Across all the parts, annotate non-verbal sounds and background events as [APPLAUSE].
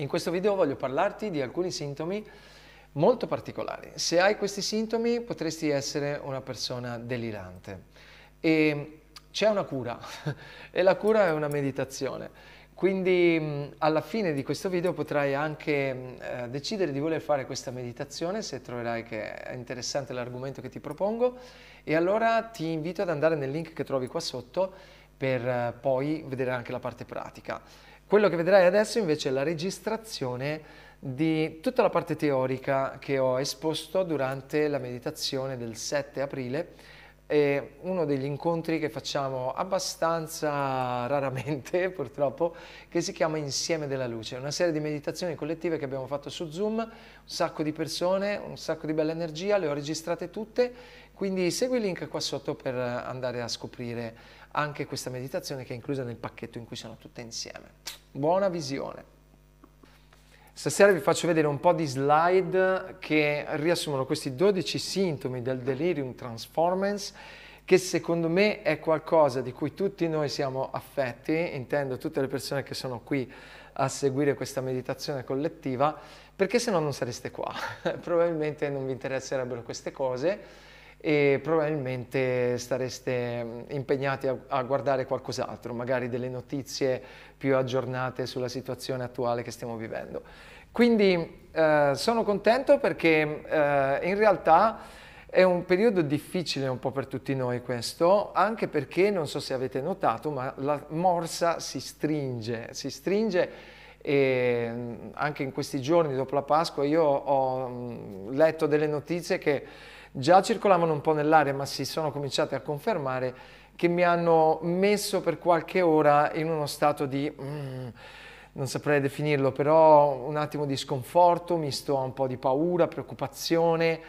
In questo video voglio parlarti di alcuni sintomi molto particolari. Se hai questi sintomi potresti essere una persona delirante e c'è una cura [LAUGHS] e la cura è una meditazione. Quindi mm, alla fine di questo video potrai anche mm, eh, decidere di voler fare questa meditazione se troverai che è interessante l'argomento che ti propongo e allora ti invito ad andare nel link che trovi qua sotto per eh, poi vedere anche la parte pratica. Quello che vedrai adesso invece è la registrazione di tutta la parte teorica che ho esposto durante la meditazione del 7 aprile e uno degli incontri che facciamo abbastanza [LAUGHS] raramente purtroppo che si chiama Insieme della Luce, una serie di meditazioni collettive che abbiamo fatto su Zoom, un sacco di persone, un sacco di bella energia, le ho registrate tutte, quindi segui il link qua sotto per andare a scoprire anche questa meditazione che è inclusa nel pacchetto in cui sono tutte insieme. Buona visione! Stasera vi faccio vedere un po' di slide che riassumono questi 12 sintomi del delirium transformance che secondo me è qualcosa di cui tutti noi siamo affetti, intendo tutte le persone che sono qui a seguire questa meditazione collettiva, perché se no non sareste qua, [LAUGHS] probabilmente non vi interesserebbero queste cose e probabilmente stareste mm, impegnati a, a guardare qualcos'altro, magari delle notizie più aggiornate sulla situazione attuale che stiamo vivendo. Quindi eh, sono contento perché eh, in realtà è un periodo difficile un po' per tutti noi questo, anche perché non so se avete notato, ma la morsa si stringe, si stringe e mm, anche in questi giorni dopo la Pasqua io ho mm, letto delle notizie che già circolavano un po' nell'aria ma si sono cominciate a confermare che mi hanno messo per qualche ora in uno stato di... Mm, non saprei definirlo, però un attimo di sconforto, misto a un po' di paura, preoccupazione,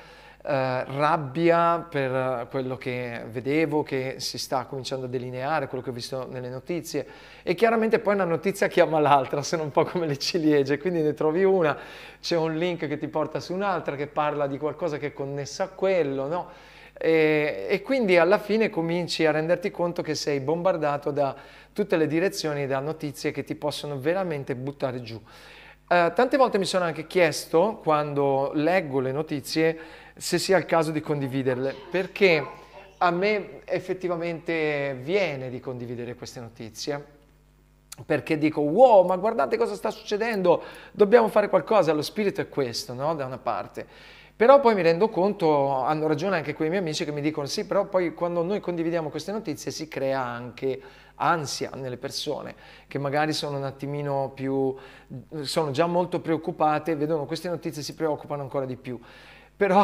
eh, rabbia per quello che vedevo, che si sta cominciando a delineare, quello che ho visto nelle notizie e chiaramente poi una notizia chiama l'altra, sono un po' come le ciliegie, quindi ne trovi una, c'è un link che ti porta su un'altra che parla di qualcosa che è connessa a quello, no? E, e, quindi alla fine cominci a renderti conto che sei bombardato da tutte le direzioni, da notizie che ti possono veramente buttare giù. Eh, tante volte mi sono anche chiesto, quando leggo le notizie, se sia il caso di condividerle, perché a me effettivamente viene di condividere queste notizie perché dico wow ma guardate cosa sta succedendo dobbiamo fare qualcosa lo spirito è questo no da una parte però poi mi rendo conto hanno ragione anche quei miei amici che mi dicono sì però poi quando noi condividiamo queste notizie si crea anche ansia nelle persone che magari sono un attimino più sono già molto preoccupate vedono queste notizie e si preoccupano ancora di più Pero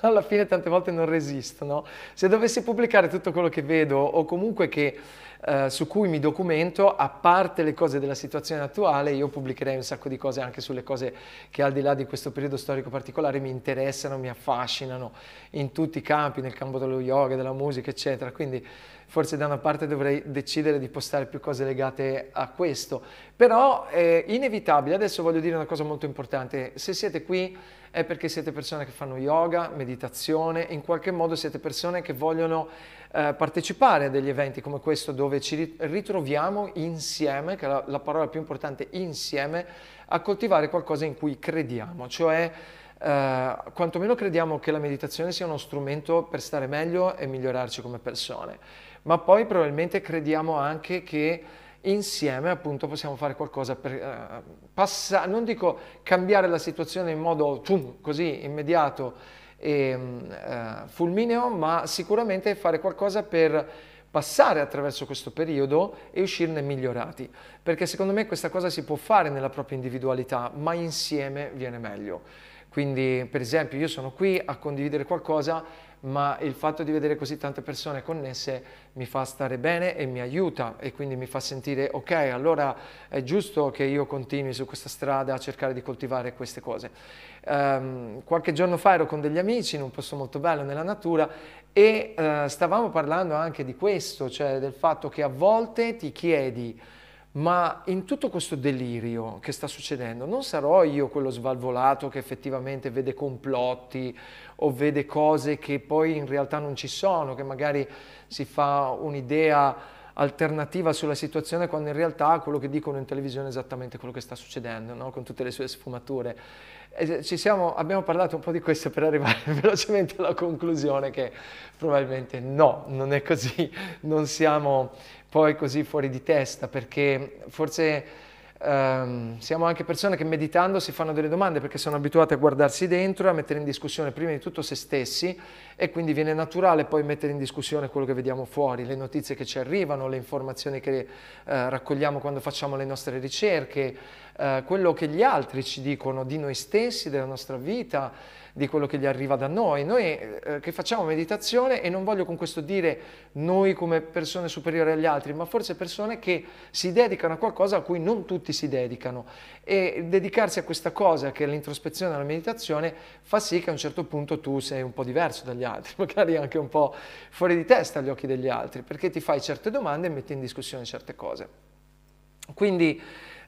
[LAUGHS] alla fine tante volte non resisto, Se dovessi pubblicare tutto quello che vedo o comunque che, eh, su cui mi documento, a parte le cose della situazione attuale, io pubblicherei un sacco di cose anche sulle cose che al di là di questo periodo storico particolare mi interessano, mi affascinano in tutti i campi, nel campo dello yoga, della musica, eccetera. Quindi forse da una parte dovrei decidere di postare più cose legate a questo, però è eh, inevitabile. Adesso voglio dire una cosa molto importante, se siete qui è perché siete persone che fanno yoga, meditazione, meditazione, in qualche modo siete persone che vogliono eh, partecipare a degli eventi come questo dove ci ritroviamo insieme, che è la, la parola più importante, insieme, a coltivare qualcosa in cui crediamo, cioè eh, quantomeno crediamo che la meditazione sia uno strumento per stare meglio e migliorarci come persone, ma poi probabilmente crediamo anche che insieme appunto possiamo fare qualcosa per eh, passare, non dico cambiare la situazione in modo tum, così immediato, e, ehm, eh, fulmineo, ma sicuramente fare qualcosa per passare attraverso questo periodo e uscirne migliorati, perché secondo me questa cosa si può fare nella propria individualità, ma insieme viene meglio. Quindi, per esempio, io sono qui a condividere qualcosa ma il fatto di vedere così tante persone connesse mi fa stare bene e mi aiuta e quindi mi fa sentire ok, allora è giusto che io continui su questa strada a cercare di coltivare queste cose. Um, qualche giorno fa ero con degli amici in un posto molto bello nella natura e uh, stavamo parlando anche di questo, cioè del fatto che a volte ti chiedi ma in tutto questo delirio che sta succedendo non sarò io quello svalvolato che effettivamente vede complotti o vede cose che poi in realtà non ci sono, che magari si fa un'idea alternativa sulla situazione quando in realtà quello che dicono in televisione è esattamente quello che sta succedendo, no? con tutte le sue sfumature. Eh, siamo, abbiamo parlato un po' di questo per arrivare [LAUGHS] velocemente alla conclusione che probabilmente no, non è così, non siamo poi così fuori di testa perché forse Um, siamo anche persone che meditando si fanno delle domande perché sono abituate a guardarsi dentro e a mettere in discussione prima di tutto se stessi e quindi viene naturale poi mettere in discussione quello che vediamo fuori, le notizie che ci arrivano, le informazioni che uh, raccogliamo quando facciamo le nostre ricerche, uh, quello che gli altri ci dicono di noi stessi, della nostra vita di quello che gli arriva da noi. Noi eh, che facciamo meditazione e non voglio con questo dire noi come persone superiori agli altri, ma forse persone che si dedicano a qualcosa a cui non tutti si dedicano e dedicarsi a questa cosa che è l'introspezione e meditazione fa sì che a un certo punto tu sei un po' diverso dagli altri, [LAUGHS] magari anche un po' fuori di testa agli occhi degli altri, perché ti fai certe domande e metti in discussione certe cose. Quindi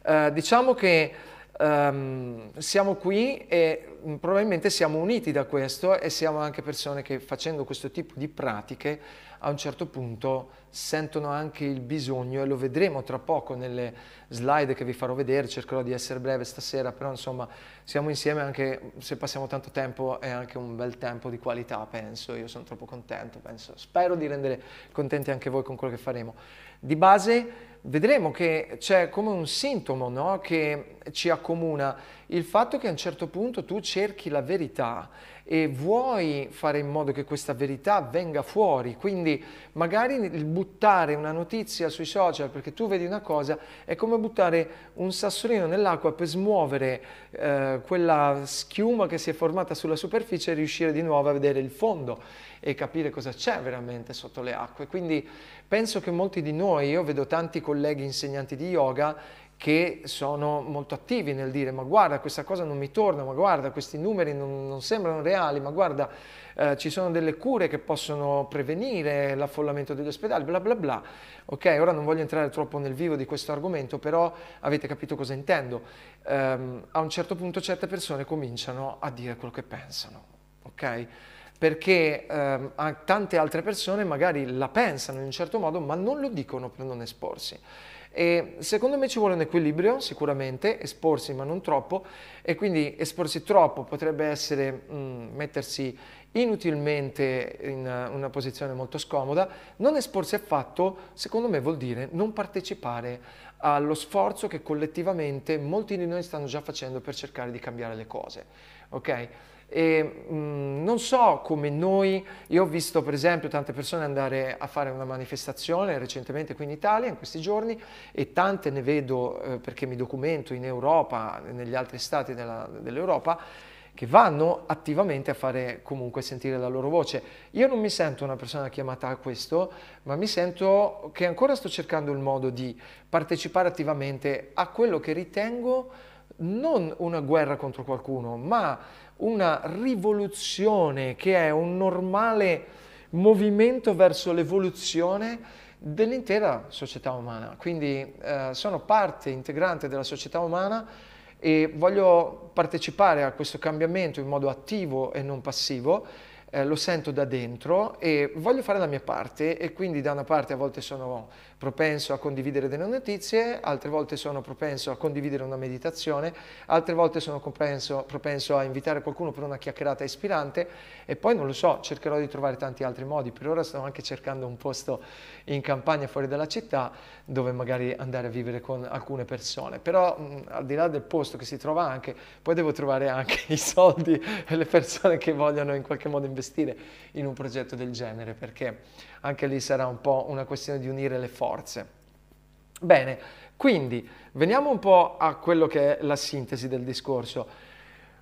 eh, diciamo che Um, siamo qui e mm, probabilmente siamo uniti da questo e siamo anche persone che facendo questo tipo di pratiche a un certo punto sentono anche il bisogno e lo vedremo tra poco nelle slide che vi farò vedere, cercherò di essere breve stasera, però insomma siamo insieme anche se passiamo tanto tempo è anche un bel tempo di qualità penso, io sono troppo contento, penso. spero di rendere contenti anche voi con quello che faremo. Di base vedremo che c'è come un sintomo no? che ci accomuna il fatto che a un certo punto tu cerchi la verità e vuoi fare in modo che questa verità venga fuori, quindi magari il buttare una notizia sui social perché tu vedi una cosa è come buttare un sassolino nell'acqua per smuovere eh, quella schiuma che si è formata sulla superficie e riuscire di nuovo a vedere il fondo e capire cosa c'è veramente sotto le acque. Quindi penso che molti di noi, io vedo tanti colleghi insegnanti di yoga che sono molto attivi nel dire ma guarda questa cosa non mi torna, ma guarda questi numeri non, non sembrano reali, ma guarda eh, ci sono delle cure che possono prevenire l'affollamento degli ospedali, bla bla bla. Ok, ora non voglio entrare troppo nel vivo di questo argomento, però avete capito cosa intendo. Ehm, a un certo punto certe persone cominciano a dire quello che pensano, ok? perché ehm, tante altre persone magari la pensano in un certo modo ma non lo dicono per non esporsi. E secondo me ci vuole un equilibrio sicuramente, esporsi ma non troppo e quindi esporsi troppo potrebbe essere mh, mm, mettersi inutilmente in una posizione molto scomoda, non esporsi affatto secondo me vuol dire non partecipare allo sforzo che collettivamente molti di noi stanno già facendo per cercare di cambiare le cose. Okay? E, mh, mm, non so come noi, io ho visto per esempio tante persone andare a fare una manifestazione recentemente qui in Italia, in questi giorni, e tante ne vedo eh, perché mi documento in Europa, negli altri stati dell'Europa che vanno attivamente a fare comunque sentire la loro voce. Io non mi sento una persona chiamata a questo, ma mi sento che ancora sto cercando il modo di partecipare attivamente a quello che ritengo non una guerra contro qualcuno, ma una rivoluzione che è un normale movimento verso l'evoluzione dell'intera società umana. Quindi eh, sono parte integrante della società umana e voglio partecipare a questo cambiamento in modo attivo e non passivo, eh, lo sento da dentro e voglio fare la mia parte e quindi da una parte a volte sono propenso a condividere delle notizie, altre volte sono propenso a condividere una meditazione, altre volte sono propenso, propenso, a invitare qualcuno per una chiacchierata ispirante e poi non lo so, cercherò di trovare tanti altri modi. Per ora sto anche cercando un posto in campagna fuori dalla città dove magari andare a vivere con alcune persone. Però mh, al di là del posto che si trova anche, poi devo trovare anche [LAUGHS] i soldi e le persone che vogliono in qualche modo investire in un progetto del genere perché anche lì sarà un po' una questione di unire le forze. Bene, quindi veniamo un po' a quello che è la sintesi del discorso.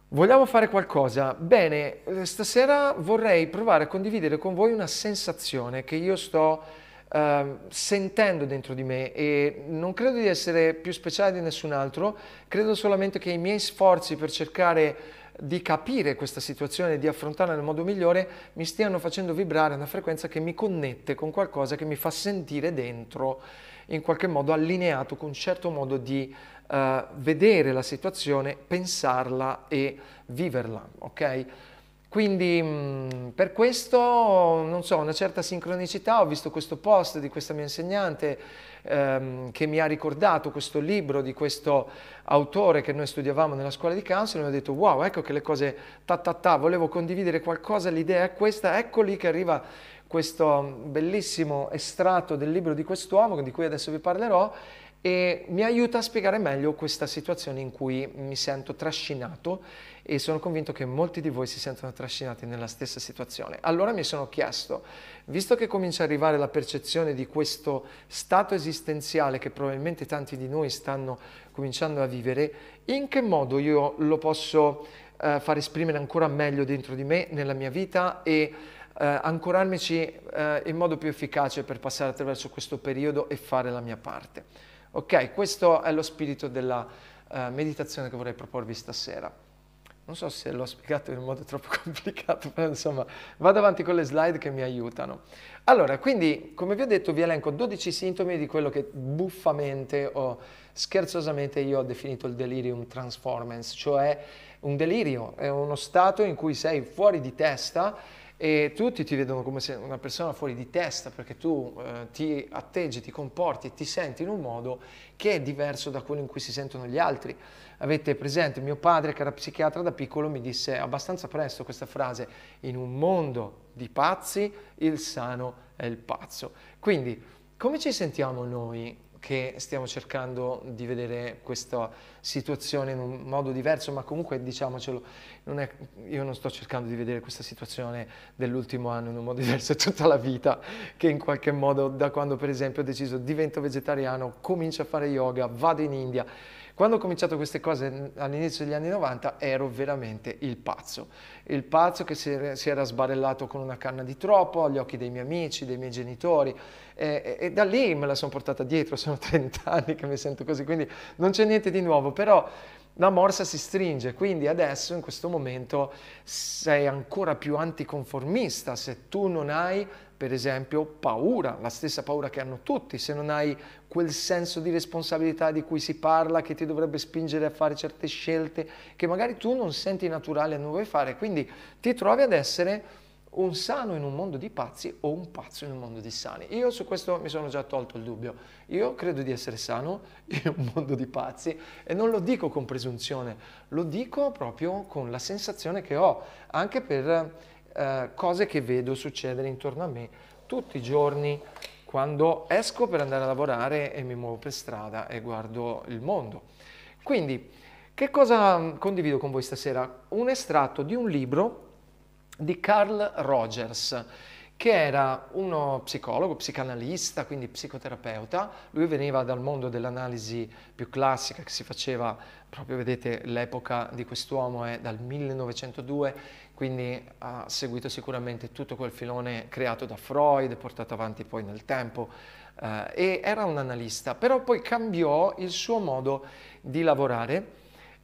Vogliamo fare qualcosa? Bene, stasera vorrei provare a condividere con voi una sensazione che io sto eh, sentendo dentro di me e non credo di essere più speciale di nessun altro, credo solamente che i miei sforzi per cercare di capire questa situazione di affrontarla nel modo migliore mi stiano facendo vibrare una frequenza che mi connette con qualcosa che mi fa sentire dentro in qualche modo allineato con un certo modo di uh, vedere la situazione, pensarla e viverla, ok? Quindi mm, per questo, non so, una certa sincronicità, ho visto questo post di questa mia insegnante ehm, che mi ha ricordato questo libro di questo autore che noi studiavamo nella scuola di counseling, ha detto wow, ecco che le cose ta ta ta, volevo condividere qualcosa, l'idea è questa, ecco lì che arriva questo bellissimo estratto del libro di quest'uomo di cui adesso vi parlerò e mi aiuta a spiegare meglio questa situazione in cui mi sento trascinato e sono convinto che molti di voi si sentono trascinati nella stessa situazione. Allora mi sono chiesto, visto che comincia ad arrivare la percezione di questo stato esistenziale che probabilmente tanti di noi stanno cominciando a vivere, in che modo io lo posso eh, far esprimere ancora meglio dentro di me, nella mia vita e eh, ancorarmici eh, in modo più efficace per passare attraverso questo periodo e fare la mia parte. Ok, questo è lo spirito della uh, meditazione che vorrei proporvi stasera. Non so se l'ho spiegato in modo troppo [LAUGHS] complicato, però insomma vado avanti con le slide che mi aiutano. Allora, quindi come vi ho detto vi elenco 12 sintomi di quello che buffamente o scherzosamente io ho definito il delirium transformance, cioè un delirio, è uno stato in cui sei fuori di testa e tutti ti vedono come se una persona fuori di testa perché tu eh, ti atteggi, ti comporti e ti senti in un modo che è diverso da quello in cui si sentono gli altri. Avete presente, mio padre che era psichiatra da piccolo mi disse abbastanza presto questa frase, in un mondo di pazzi il sano è il pazzo. Quindi come ci sentiamo noi che stiamo cercando di vedere questa situazione in un modo diverso, ma comunque diciamocelo, non è, io non sto cercando di vedere questa situazione dell'ultimo anno in un modo [LAUGHS] diverso, è tutta la vita che in qualche modo da quando per esempio ho deciso divento vegetariano, comincio a fare yoga, vado in India, quando ho cominciato queste cose all'inizio degli anni 90 ero veramente il pazzo, il pazzo che si era sbarellato con una canna di troppo agli occhi dei miei amici, dei miei genitori e, e, e da lì me la sono portata dietro, sono 30 [LAUGHS] anni che mi sento così, quindi non c'è niente di nuovo, però la morsa si stringe, quindi adesso in questo momento sei ancora più anticonformista se tu non hai per esempio paura, la stessa paura che hanno tutti, se non hai quel senso di responsabilità di cui si parla, che ti dovrebbe spingere a fare certe scelte che magari tu non senti naturale e non vuoi fare, quindi ti trovi ad essere un sano in un mondo di pazzi o un pazzo in un mondo di sani. Io su questo mi sono già tolto il dubbio. Io credo di essere sano [LAUGHS] in un mondo di pazzi e non lo dico con presunzione, lo dico proprio con la sensazione che ho, anche per eh, cose che vedo succedere intorno a me tutti i giorni quando esco per andare a lavorare e mi muovo per strada e guardo il mondo. Quindi, che cosa mm, condivido con voi stasera? Un estratto di un libro di Carl Rogers, che era uno psicologo, psicanalista, quindi psicoterapeuta. Lui veniva dal mondo dell'analisi più classica che si faceva, proprio vedete l'epoca di quest'uomo è dal 1902 quindi ha seguito sicuramente tutto quel filone creato da Freud, portato avanti poi nel tempo, eh, e era un analista, però poi cambiò il suo modo di lavorare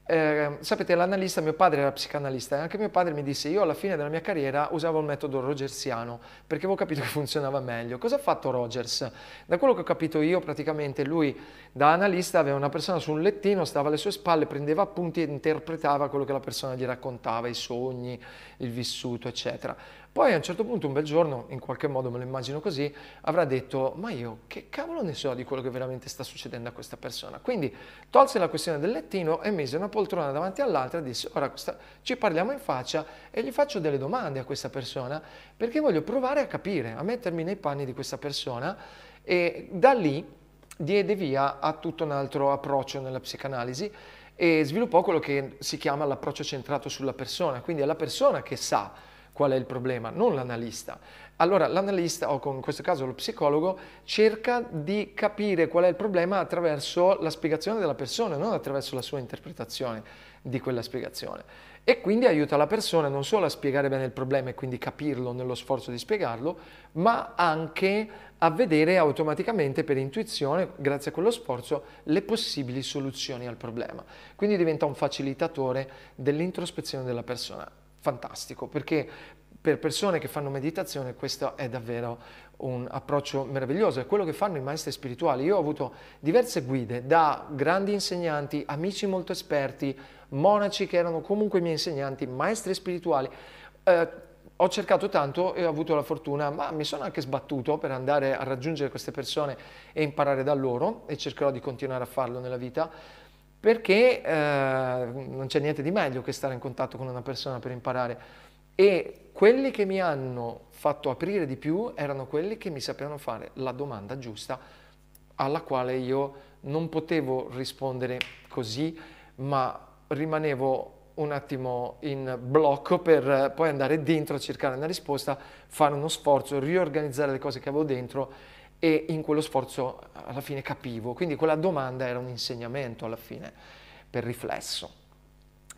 eh, sapete l'analista, mio padre era psicanalista e anche mio padre mi disse io alla fine della mia carriera usavo il metodo rogersiano perché avevo capito che funzionava meglio. Cosa ha fatto Rogers? Da quello che ho capito io praticamente lui da analista aveva una persona su un lettino, stava alle sue spalle, prendeva appunti e interpretava quello che la persona gli raccontava, i sogni, il vissuto eccetera. Poi a un certo punto, un bel giorno, in qualche modo me lo immagino così, avrà detto, ma io che cavolo ne so di quello che veramente sta succedendo a questa persona? Quindi tolse la questione del lettino e mise una poltrona davanti all'altra e disse, ora questa... ci parliamo in faccia e gli faccio delle domande a questa persona perché voglio provare a capire, a mettermi nei panni di questa persona e da lì diede via a tutto un altro approccio nella psicanalisi e sviluppò quello che si chiama l'approccio centrato sulla persona, quindi è la persona che sa qual è il problema, non l'analista. Allora l'analista, o in questo caso lo psicologo, cerca di capire qual è il problema attraverso la spiegazione della persona, non attraverso la sua interpretazione di quella spiegazione. E quindi aiuta la persona non solo a spiegare bene il problema e quindi capirlo nello sforzo di spiegarlo, ma anche a vedere automaticamente per intuizione, grazie a quello sforzo, le possibili soluzioni al problema. Quindi diventa un facilitatore dell'introspezione della persona fantastico perché per persone che fanno meditazione questo è davvero un approccio meraviglioso, è quello che fanno i maestri spirituali. Io ho avuto diverse guide da grandi insegnanti, amici molto esperti, monaci che erano comunque i miei insegnanti, maestri spirituali. Eh, ho cercato tanto e ho avuto la fortuna, ma mi sono anche sbattuto per andare a raggiungere queste persone e imparare da loro e cercherò di continuare a farlo nella vita perché eh, non c'è niente di meglio che stare in contatto con una persona per imparare. E quelli che mi hanno fatto aprire di più erano quelli che mi sapevano fare la domanda giusta alla quale io non potevo rispondere così, ma rimanevo un attimo in blocco per poi andare dentro a cercare una risposta, fare uno sforzo, riorganizzare le cose che avevo dentro e in quello sforzo alla fine capivo. Quindi quella domanda era un insegnamento alla fine, per riflesso.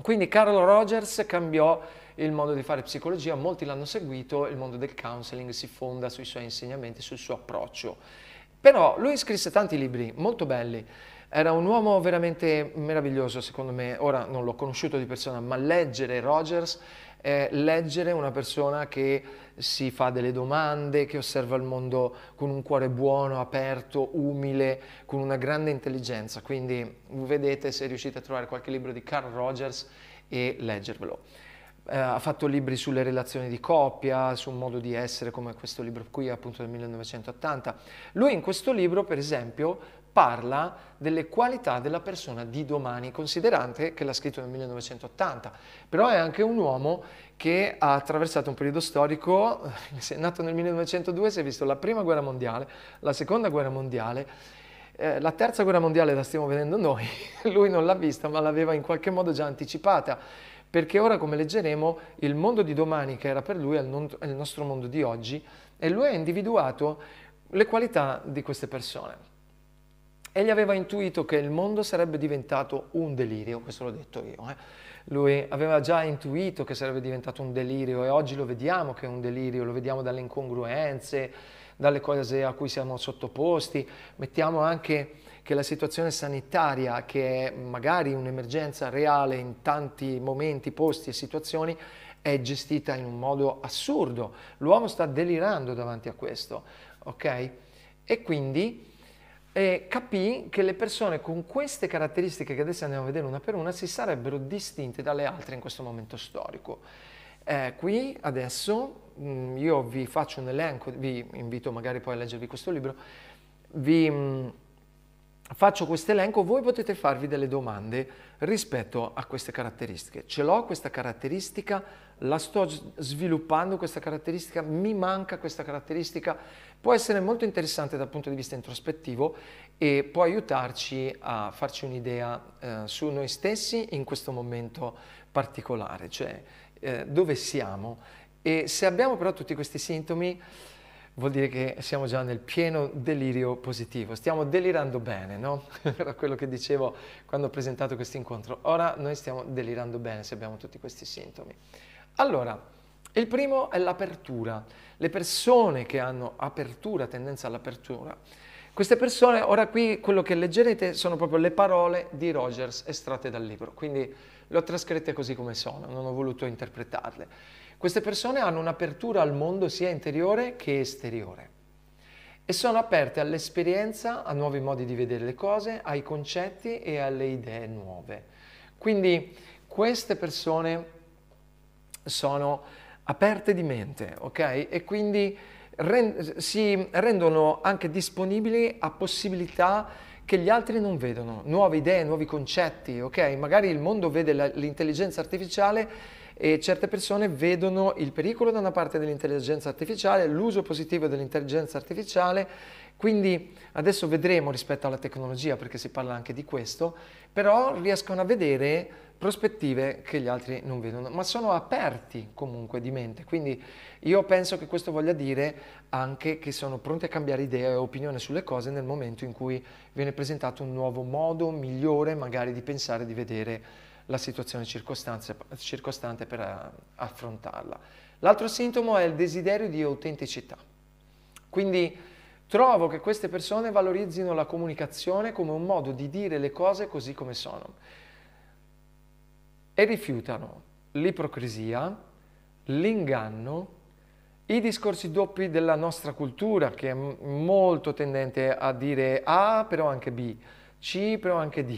Quindi Carlo Rogers cambiò il modo di fare psicologia, molti l'hanno seguito, il mondo del counseling si fonda sui suoi insegnamenti, sul suo approccio. Però lui scrisse tanti libri molto belli, era un uomo veramente meraviglioso secondo me, ora non l'ho conosciuto di persona, ma leggere Rogers eh, leggere una persona che si fa delle domande, che osserva il mondo con un cuore buono, aperto, umile, con una grande intelligenza. Quindi vedete se riuscite a trovare qualche libro di Carl Rogers e leggervelo. Eh, ha fatto libri sulle relazioni di coppia, su un modo di essere come questo libro qui appunto del 1980. Lui in questo libro per esempio parla delle qualità della persona di domani, considerante che l'ha scritto nel 1980, però è anche un uomo che ha attraversato un periodo storico, eh, è nato nel 1902, si è visto la prima guerra mondiale, la seconda guerra mondiale, eh, la terza guerra mondiale la stiamo vedendo noi, [LAUGHS] lui non l'ha vista ma l'aveva in qualche modo già anticipata, perché ora come leggeremo il mondo di domani che era per lui è il nostro mondo di oggi e lui ha individuato le qualità di queste persone. Egli aveva intuito che il mondo sarebbe diventato un delirio, questo l'ho detto io. Eh. Lui aveva già intuito che sarebbe diventato un delirio e oggi lo vediamo che è un delirio, lo vediamo dalle incongruenze, dalle cose a cui siamo sottoposti. Mettiamo anche che la situazione sanitaria, che è magari un'emergenza reale in tanti momenti, posti e situazioni, è gestita in un modo assurdo. L'uomo sta delirando davanti a questo, ok? E quindi eh, capì che le persone con queste caratteristiche che adesso andiamo a vedere una per una si sarebbero distinte dalle altre in questo momento storico. Eh, qui adesso mh, mm, io vi faccio un elenco, vi invito magari poi a leggervi questo libro, vi mh, mm, faccio questo elenco, voi potete farvi delle domande rispetto a queste caratteristiche. Ce l'ho questa caratteristica? la sto sviluppando questa caratteristica, mi manca questa caratteristica, può essere molto interessante dal punto di vista introspettivo e può aiutarci a farci un'idea eh, su noi stessi in questo momento particolare, cioè eh, dove siamo e se abbiamo però tutti questi sintomi vuol dire che siamo già nel pieno delirio positivo, stiamo delirando bene, no? [LAUGHS] Era quello che dicevo quando ho presentato questo incontro. Ora noi stiamo delirando bene se abbiamo tutti questi sintomi. Allora, il primo è l'apertura. Le persone che hanno apertura, tendenza all'apertura, queste persone, ora qui quello che leggerete sono proprio le parole di Rogers estratte dal libro, quindi le ho trascritte così come sono, non ho voluto interpretarle. Queste persone hanno un'apertura al mondo sia interiore che esteriore e sono aperte all'esperienza, a nuovi modi di vedere le cose, ai concetti e alle idee nuove. Quindi queste persone sono aperte di mente, ok? E quindi rend- si rendono anche disponibili a possibilità che gli altri non vedono, nuove idee, nuovi concetti, ok? Magari il mondo vede la, l'intelligenza artificiale e certe persone vedono il pericolo da una parte dell'intelligenza artificiale, l'uso positivo dell'intelligenza artificiale quindi adesso vedremo rispetto alla tecnologia, perché si parla anche di questo, però riescono a vedere prospettive che gli altri non vedono, ma sono aperti comunque di mente. Quindi io penso che questo voglia dire anche che sono pronti a cambiare idea e opinione sulle cose nel momento in cui viene presentato un nuovo modo migliore magari di pensare, di vedere la situazione circostante per eh, affrontarla. L'altro sintomo è il desiderio di autenticità. Quindi Trovo che queste persone valorizzino la comunicazione come un modo di dire le cose così come sono e rifiutano l'ipocrisia, l'inganno, i discorsi doppi della nostra cultura che è molto tendente a dire A però anche B, C però anche D.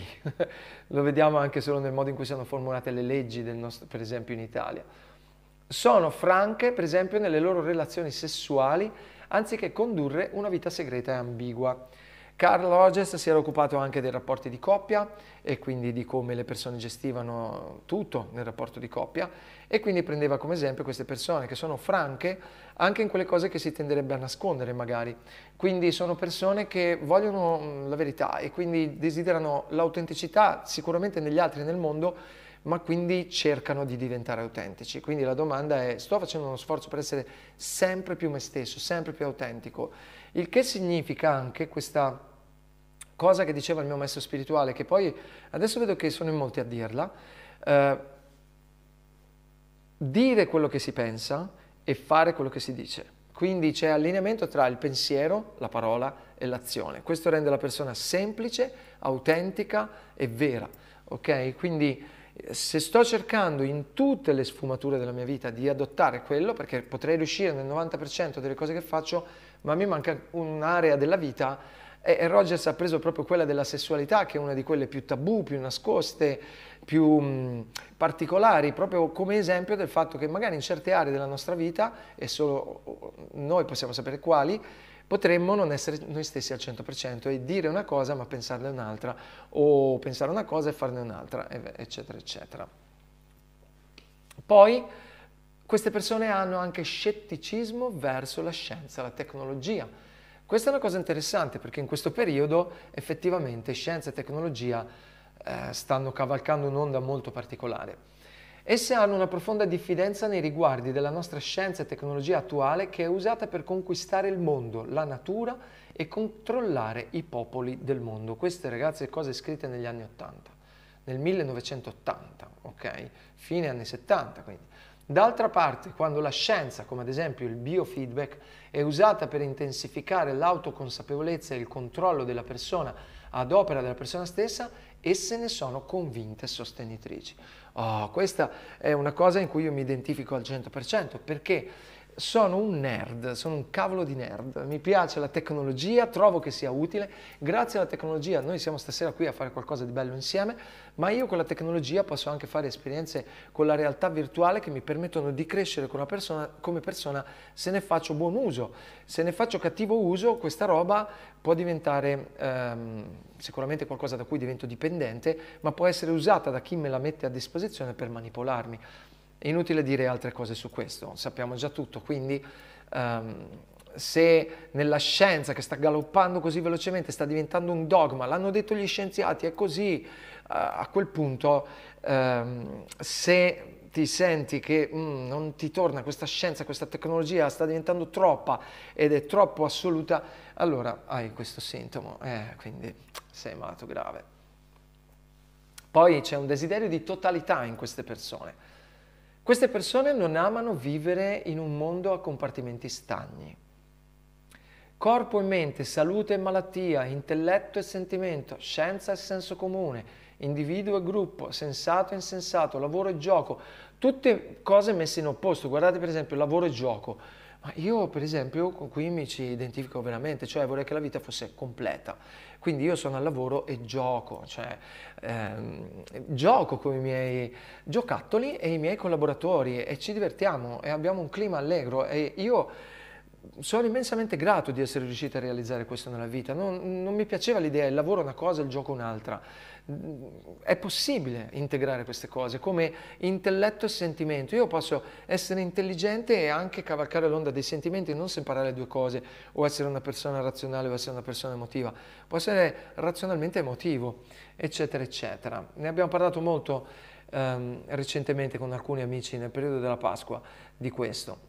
[LAUGHS] Lo vediamo anche solo nel modo in cui sono formulate le leggi, nostro, per esempio in Italia. Sono franche, per esempio, nelle loro relazioni sessuali anziché condurre una vita segreta e ambigua. Carl Rogers si era occupato anche dei rapporti di coppia e quindi di come le persone gestivano tutto nel rapporto di coppia e quindi prendeva come esempio queste persone che sono franche anche in quelle cose che si tenderebbe a nascondere magari. Quindi sono persone che vogliono mm, la verità e quindi desiderano l'autenticità sicuramente negli altri e nel mondo ma quindi cercano di diventare autentici. Quindi la domanda è, sto facendo uno sforzo per essere sempre più me stesso, sempre più autentico, il che significa anche questa cosa che diceva il mio maestro spirituale, che poi adesso vedo che sono in molti a dirla, eh, dire quello che si pensa e fare quello che si dice. Quindi c'è allineamento tra il pensiero, la parola e l'azione. Questo rende la persona semplice, autentica e vera. Ok? Quindi se sto cercando in tutte le sfumature della mia vita di adottare quello, perché potrei riuscire nel 90% delle cose che faccio, ma mi manca un'area della vita e, Rogers ha preso proprio quella della sessualità, che è una di quelle più tabù, più nascoste, più mh, mm, particolari, proprio come esempio del fatto che magari in certe aree della nostra vita, e solo noi possiamo sapere quali, potremmo non essere noi stessi al 100% e dire una cosa ma pensarne un'altra o pensare una cosa e farne un'altra, eccetera, eccetera. Poi queste persone hanno anche scetticismo verso la scienza, la tecnologia. Questa è una cosa interessante perché in questo periodo effettivamente scienza e tecnologia eh, stanno cavalcando un'onda molto particolare. Esse hanno una profonda diffidenza nei riguardi della nostra scienza e tecnologia attuale che è usata per conquistare il mondo, la natura e controllare i popoli del mondo. Queste ragazze cose scritte negli anni 80, nel 1980, ok? Fine anni 70 quindi. D'altra parte, quando la scienza, come ad esempio il biofeedback, è usata per intensificare l'autoconsapevolezza e il controllo della persona ad opera della persona stessa, e se ne sono convinte sostenitrici. Oh, questa è una cosa in cui io mi identifico al 100% perché sono un nerd, sono un cavolo di nerd, mi piace la tecnologia, trovo che sia utile, grazie alla tecnologia noi siamo stasera qui a fare qualcosa di bello insieme, ma io con la tecnologia posso anche fare esperienze con la realtà virtuale che mi permettono di crescere persona, come persona se ne faccio buon uso, se ne faccio cattivo uso questa roba può diventare ehm, sicuramente qualcosa da cui divento dipendente, ma può essere usata da chi me la mette a disposizione per manipolarmi. È inutile dire altre cose su questo, sappiamo già tutto, quindi um, se nella scienza che sta galoppando così velocemente sta diventando un dogma, l'hanno detto gli scienziati, è così, uh, a quel punto um, se ti senti che mm, non ti torna questa scienza, questa tecnologia sta diventando troppa ed è troppo assoluta, allora hai questo sintomo, eh, quindi sei malato grave. Poi c'è un desiderio di totalità in queste persone queste persone non amano vivere in un mondo a compartimenti stagni. Corpo e mente, salute e malattia, intelletto e sentimento, scienza e senso comune, individuo e gruppo, sensato e insensato, lavoro e gioco, tutte cose messe in opposto. Guardate per esempio lavoro e gioco. Ma io per esempio con qui mi ci identifico veramente, cioè vorrei che la vita fosse completa. Quindi io sono al lavoro e gioco, cioè ehm, gioco con i miei giocattoli e i miei collaboratori e ci divertiamo e abbiamo un clima allegro e io sono immensamente grato di essere riuscito a realizzare questo nella vita. Non, non mi piaceva l'idea, il lavoro è una cosa, il gioco è un'altra è possibile integrare queste cose come intelletto e sentimento. Io posso essere intelligente e anche cavalcare l'onda dei sentimenti, non separare le due cose, o essere una persona razionale o essere una persona emotiva. Può essere razionalmente emotivo, eccetera, eccetera. Ne abbiamo parlato molto ehm, recentemente con alcuni amici nel periodo della Pasqua di questo.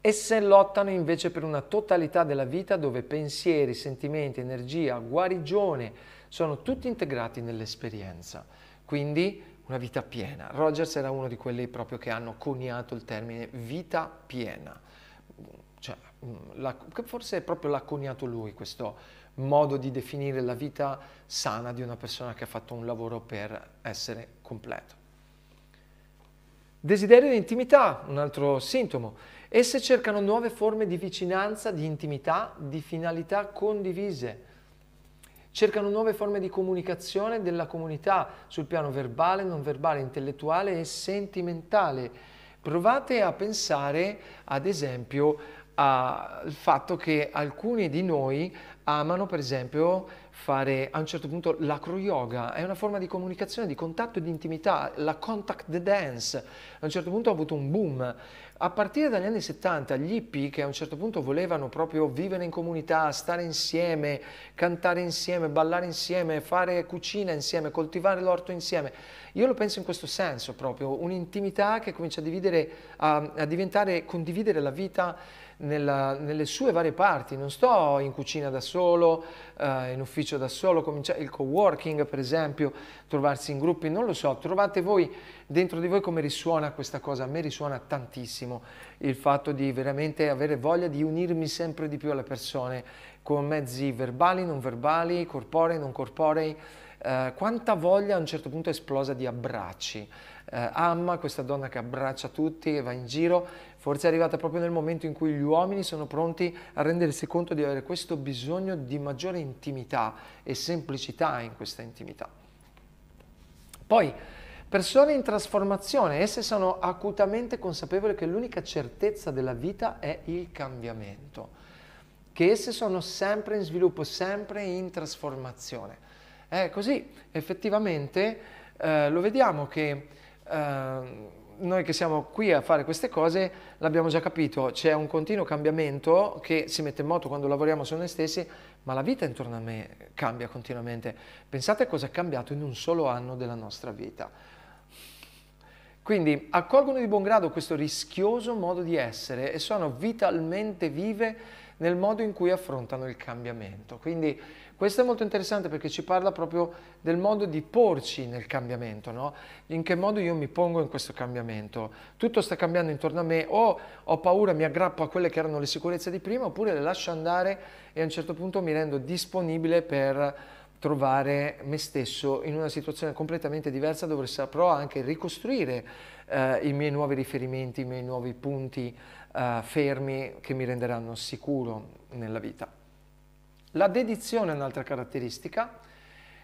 Esse lottano invece per una totalità della vita dove pensieri, sentimenti, energia, guarigione, sono tutti integrati nell'esperienza, quindi una vita piena. Rogers era uno di quelli proprio che hanno coniato il termine vita piena, cioè, mm, la, forse proprio l'ha coniato lui questo modo di definire la vita sana di una persona che ha fatto un lavoro per essere completo. Desiderio di intimità, un altro sintomo. Esse cercano nuove forme di vicinanza, di intimità, di finalità condivise cercano nuove forme di comunicazione della comunità sul piano verbale, non verbale, intellettuale e sentimentale. Provate a pensare, ad esempio, al fatto che alcuni di noi amano, per esempio, fare a un certo punto l'acroyoga, è una forma di comunicazione, di contatto e di intimità, la contact dance. A un certo punto ha avuto un boom a partire dagli anni 70 gli hippie che a un certo punto volevano proprio vivere in comunità, stare insieme, cantare insieme, ballare insieme, fare cucina insieme, coltivare l'orto insieme, io lo penso in questo senso proprio, un'intimità che comincia a, dividere, a, a diventare, condividere la vita nella, nelle sue varie parti, non sto in cucina da solo, eh, in ufficio da solo, cominciare il co-working per esempio, trovarsi in gruppi, non lo so, trovate voi dentro di voi come risuona questa cosa, a me risuona tantissimo il fatto di veramente avere voglia di unirmi sempre di più alle persone con mezzi verbali, non verbali, corporei, non corporei, eh, quanta voglia a un certo punto esplosa di abbracci. Eh, Amma, questa donna che abbraccia tutti e va in giro, Forse è arrivata proprio nel momento in cui gli uomini sono pronti a rendersi conto di avere questo bisogno di maggiore intimità e semplicità in questa intimità. Poi, persone in trasformazione, esse sono acutamente consapevoli che l'unica certezza della vita è il cambiamento, che esse sono sempre in sviluppo, sempre in trasformazione. È eh, così, effettivamente eh, lo vediamo che... Eh, noi che siamo qui a fare queste cose l'abbiamo già capito, c'è un continuo cambiamento che si mette in moto quando lavoriamo su noi stessi, ma la vita intorno a me cambia continuamente. Pensate a cosa è cambiato in un solo anno della nostra vita. Quindi accolgono di buon grado questo rischioso modo di essere e sono vitalmente vive nel modo in cui affrontano il cambiamento. Quindi questo è molto interessante perché ci parla proprio del modo di porci nel cambiamento, no? in che modo io mi pongo in questo cambiamento. Tutto sta cambiando intorno a me, o ho paura, mi aggrappo a quelle che erano le sicurezze di prima, oppure le lascio andare e a un certo punto mi rendo disponibile per trovare me stesso in una situazione completamente diversa dove saprò anche ricostruire eh, i miei nuovi riferimenti, i miei nuovi punti eh, fermi che mi renderanno sicuro nella vita. La dedizione è un'altra caratteristica.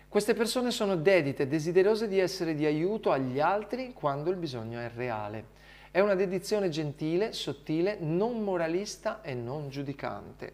Queste persone sono dedite, desiderose di essere di aiuto agli altri quando il bisogno è reale. È una dedizione gentile, sottile, non moralista e non giudicante.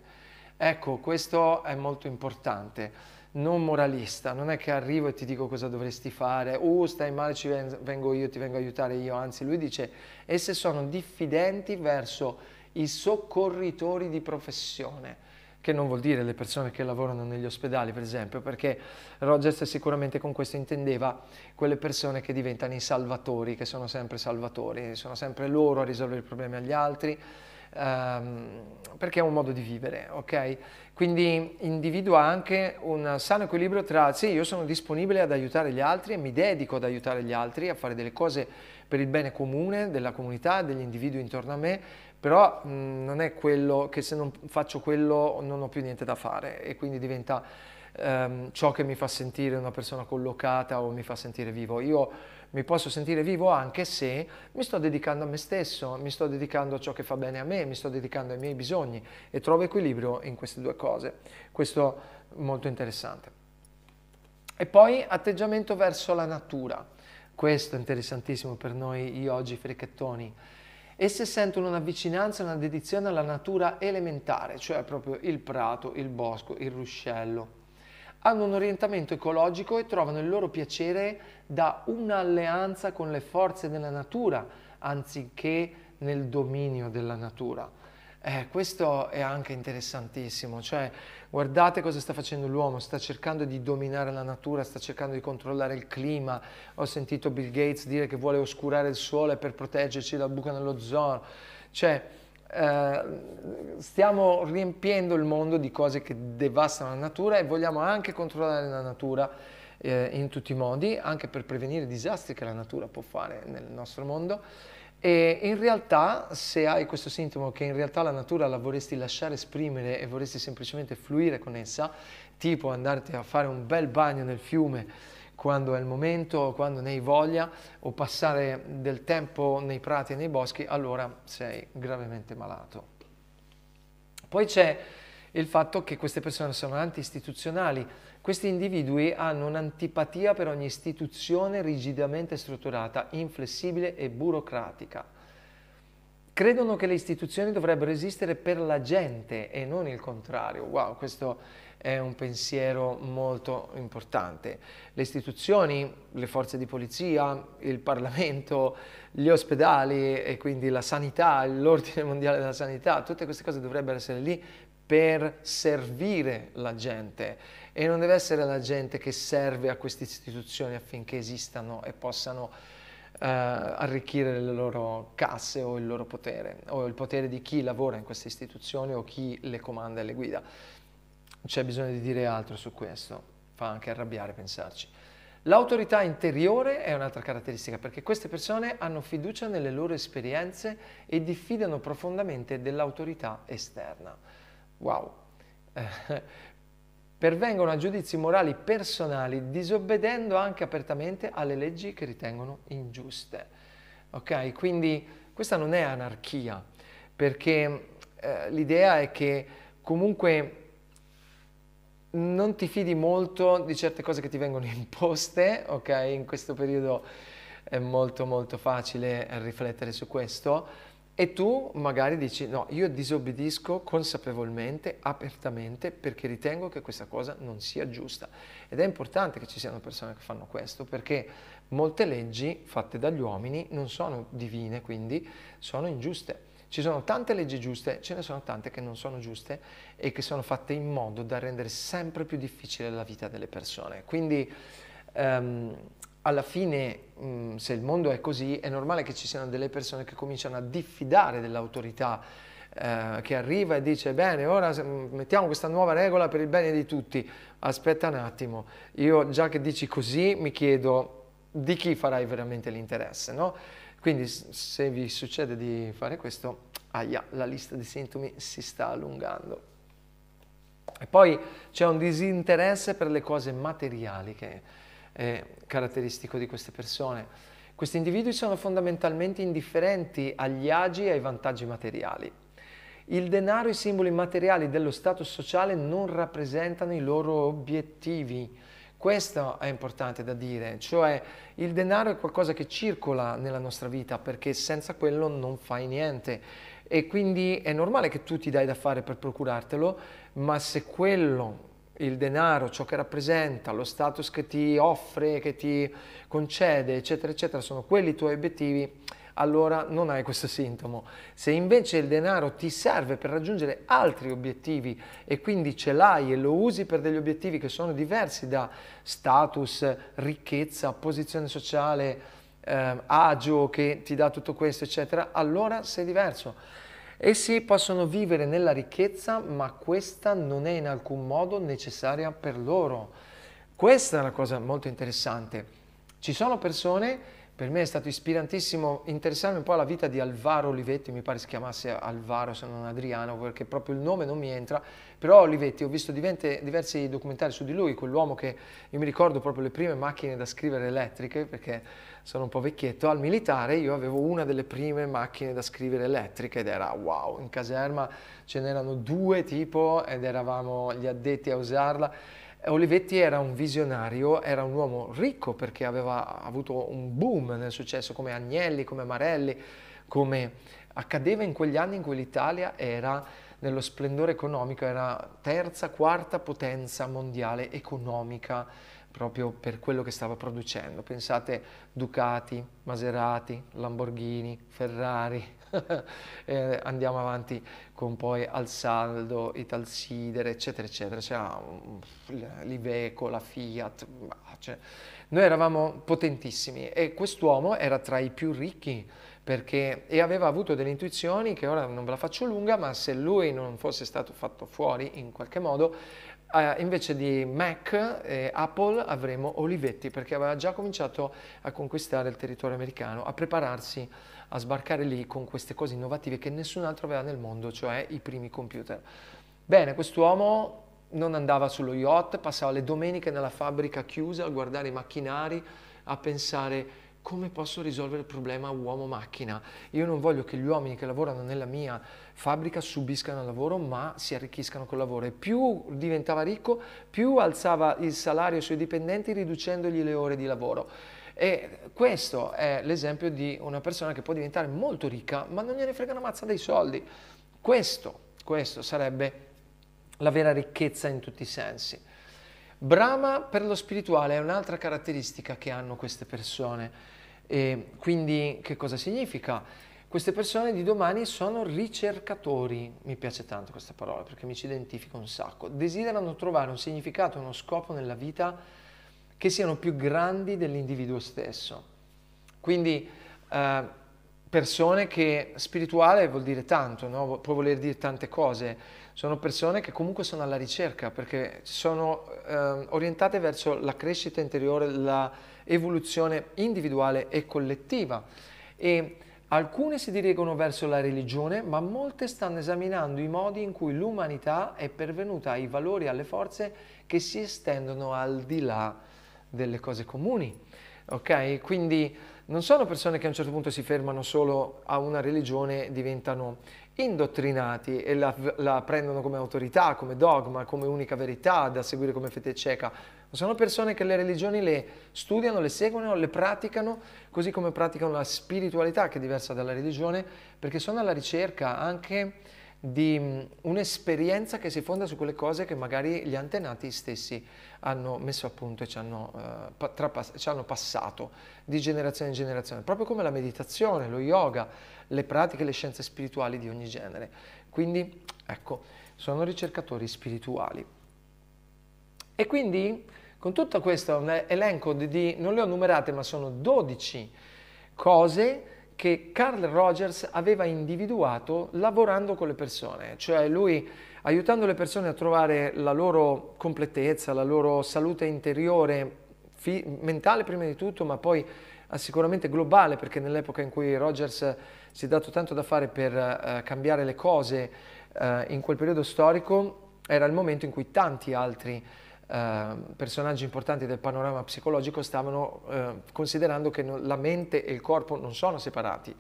Ecco, questo è molto importante. Non moralista, non è che arrivo e ti dico cosa dovresti fare, uh stai male ci vengo io, ti vengo a aiutare io, anzi lui dice, esse sono diffidenti verso i soccorritori di professione che non vuol dire le persone che lavorano negli ospedali per esempio, perché Rogers sicuramente con questo intendeva quelle persone che diventano i salvatori, che sono sempre salvatori, sono sempre loro a risolvere i problemi agli altri, ehm, perché è un modo di vivere, ok? Quindi individua anche un sano equilibrio tra sì, io sono disponibile ad aiutare gli altri e mi dedico ad aiutare gli altri, a fare delle cose per il bene comune, della comunità, degli individui intorno a me, però mh, non è quello che se non faccio quello non ho più niente da fare e quindi diventa ehm, ciò che mi fa sentire una persona collocata o mi fa sentire vivo. Io mi posso sentire vivo anche se mi sto dedicando a me stesso, mi sto dedicando a ciò che fa bene a me, mi sto dedicando ai miei bisogni e trovo equilibrio in queste due cose. Questo è molto interessante. E poi atteggiamento verso la natura. Questo è interessantissimo per noi, io oggi, Frichettoni Esse sentono una vicinanza e una dedizione alla natura elementare, cioè proprio il prato, il bosco, il ruscello. Hanno un orientamento ecologico e trovano il loro piacere da un'alleanza con le forze della natura, anziché nel dominio della natura. Eh, questo è anche interessantissimo, cioè guardate cosa sta facendo l'uomo, sta cercando di dominare la natura, sta cercando di controllare il clima, ho sentito Bill Gates dire che vuole oscurare il sole per proteggerci dal buco nell'ozono, cioè eh, stiamo riempiendo il mondo di cose che devastano la natura e vogliamo anche controllare la natura eh, in tutti i modi, anche per prevenire i disastri che la natura può fare nel nostro mondo e in realtà, se hai questo sintomo che in realtà la natura la vorresti lasciare esprimere e vorresti semplicemente fluire con essa, tipo andarti a fare un bel bagno nel fiume quando è il momento, quando ne hai voglia, o passare del tempo nei prati e nei boschi, allora sei gravemente malato. Poi c'è il fatto che queste persone sono anti-istituzionali, questi individui hanno un'antipatia per ogni istituzione rigidamente strutturata, inflessibile e burocratica. Credono che le istituzioni dovrebbero esistere per la gente e non il contrario. Wow, questo è un pensiero molto importante. Le istituzioni, le forze di polizia, il Parlamento, gli ospedali e quindi la sanità, l'ordine mondiale della sanità, tutte queste cose dovrebbero essere lì per servire la gente e non deve essere la gente che serve a queste istituzioni affinché esistano e possano eh, arricchire le loro casse o il loro potere o il potere di chi lavora in queste istituzioni o chi le comanda e le guida. C'è bisogno di dire altro su questo, fa anche arrabbiare pensarci. L'autorità interiore è un'altra caratteristica perché queste persone hanno fiducia nelle loro esperienze e diffidano profondamente dell'autorità esterna. Wow! [LAUGHS] pervengono a giudizi morali personali disobbedendo anche apertamente alle leggi che ritengono ingiuste. Ok? Quindi questa non è anarchia, perché eh, l'idea è che comunque non ti fidi molto di certe cose che ti vengono [LAUGHS] imposte, ok? In questo periodo è molto molto facile riflettere su questo e tu magari dici no, io disobbedisco consapevolmente, apertamente, perché ritengo che questa cosa non sia giusta. Ed è importante che ci siano persone che fanno questo, perché molte leggi fatte dagli uomini non sono divine, quindi sono ingiuste. Ci sono tante leggi giuste, ce ne sono tante che non sono giuste e che sono fatte in modo da rendere sempre più difficile la vita delle persone. Quindi... Um, alla fine, mh, mm, se il mondo è così, è normale che ci siano delle persone che cominciano a diffidare dell'autorità eh, che arriva e dice bene, ora mm, mettiamo questa nuova regola per il bene di tutti. Aspetta un attimo, io già che dici così mi chiedo di chi farai veramente l'interesse, no? Quindi se vi succede di fare questo, aia, la lista di sintomi si sta allungando. E poi c'è un disinteresse per le cose materiali che eh, caratteristico di queste persone. Questi individui sono fondamentalmente indifferenti agli agi e ai vantaggi materiali. Il denaro e i simboli materiali dello status sociale non rappresentano i loro obiettivi. Questo è importante da dire, cioè il denaro è qualcosa che circola nella nostra vita perché senza quello non fai niente e quindi è normale che tu ti dai da fare per procurartelo, ma se quello il denaro, ciò che rappresenta, lo status che ti offre, che ti concede, eccetera, eccetera, sono quelli i tuoi obiettivi, allora non hai questo sintomo. Se invece il denaro ti serve per raggiungere altri obiettivi e quindi ce l'hai e lo usi per degli obiettivi che sono diversi da status, ricchezza, posizione sociale, eh, agio che ti dà tutto questo, eccetera, allora sei diverso. Essi possono vivere nella ricchezza, ma questa non è in alcun modo necessaria per loro. Questa è una cosa molto interessante. Ci sono persone per me è stato ispirantissimo interessarmi un po' alla vita di Alvaro Olivetti, mi pare si chiamasse Alvaro se non Adriano, perché proprio il nome non mi entra, però Olivetti, ho visto diversi documentari su di lui, quell'uomo che io mi ricordo proprio le prime macchine da scrivere elettriche, perché sono un po' vecchietto, al militare io avevo una delle prime macchine da scrivere elettriche ed era wow, in caserma ce n'erano due tipo ed eravamo gli addetti a usarla Olivetti era un visionario, era un uomo ricco perché aveva avuto un boom nel successo come Agnelli, come Marelli, come accadeva in quegli anni in cui l'Italia era nello splendore economico, era terza, quarta potenza mondiale economica proprio per quello che stava producendo. Pensate Ducati, Maserati, Lamborghini, Ferrari, [LAUGHS] eh, andiamo avanti con poi al saldo, Italsidere, eccetera, eccetera, c'era l'Iveco, la Fiat, cioè, noi eravamo potentissimi e quest'uomo era tra i più ricchi perché, e aveva avuto delle intuizioni che ora non ve la faccio lunga, ma se lui non fosse stato fatto fuori in qualche modo, eh, invece di Mac e Apple avremo Olivetti perché aveva già cominciato a conquistare il territorio americano, a prepararsi a sbarcare lì con queste cose innovative che nessun altro aveva nel mondo, cioè i primi computer. Bene, quest'uomo non andava sullo yacht, passava le domeniche nella fabbrica chiusa a guardare i macchinari, a pensare come posso risolvere il problema uomo-macchina. Io non voglio che gli uomini che lavorano nella mia fabbrica subiscano il lavoro, ma si arricchiscano col lavoro. E più diventava ricco, più alzava il salario sui dipendenti riducendogli le ore di lavoro. E questo è l'esempio di una persona che può diventare molto ricca, ma non gliene frega una mazza dei soldi. Questo, questo sarebbe la vera ricchezza in tutti i sensi. Brahma per lo spirituale è un'altra caratteristica che hanno queste persone. E quindi che cosa significa? Queste persone di domani sono ricercatori, mi piace tanto questa parola perché mi ci identifico un sacco, desiderano trovare un significato, uno scopo nella vita che siano più grandi dell'individuo stesso. Quindi eh, persone che spirituale vuol dire tanto, no? può voler dire tante cose, sono persone che comunque sono alla ricerca perché sono eh, orientate verso la crescita interiore, l'evoluzione individuale e collettiva. E alcune si dirigono verso la religione, ma molte stanno esaminando i modi in cui l'umanità è pervenuta ai valori alle forze che si estendono al di là delle cose comuni, ok? Quindi non sono persone che a un certo punto si fermano solo a una religione, diventano indottrinati e la, la prendono come autorità, come dogma, come unica verità da seguire come fede cieca. Sono persone che le religioni le studiano, le seguono, le praticano, così come praticano la spiritualità che è diversa dalla religione, perché sono alla ricerca anche di mm, un'esperienza che si fonda su quelle cose che magari gli antenati stessi hanno messo a punto e ci hanno, eh, trapass- ci hanno passato di generazione in generazione, proprio come la meditazione, lo yoga, le pratiche, le scienze spirituali di ogni genere. Quindi, ecco, sono ricercatori spirituali. E quindi, con tutto questo elenco di, non le ho numerate, ma sono 12 cose che Carl Rogers aveva individuato lavorando con le persone, cioè lui aiutando le persone a trovare la loro completezza, la loro salute interiore, mentale prima di tutto, ma poi eh, sicuramente globale, perché nell'epoca in cui Rogers si è dato tanto da fare per uh, cambiare le cose uh, in quel periodo storico, era il momento in cui tanti altri Ehm, personaggi importanti del panorama psicologico stavano eh, considerando che la mente e il corpo non sono separati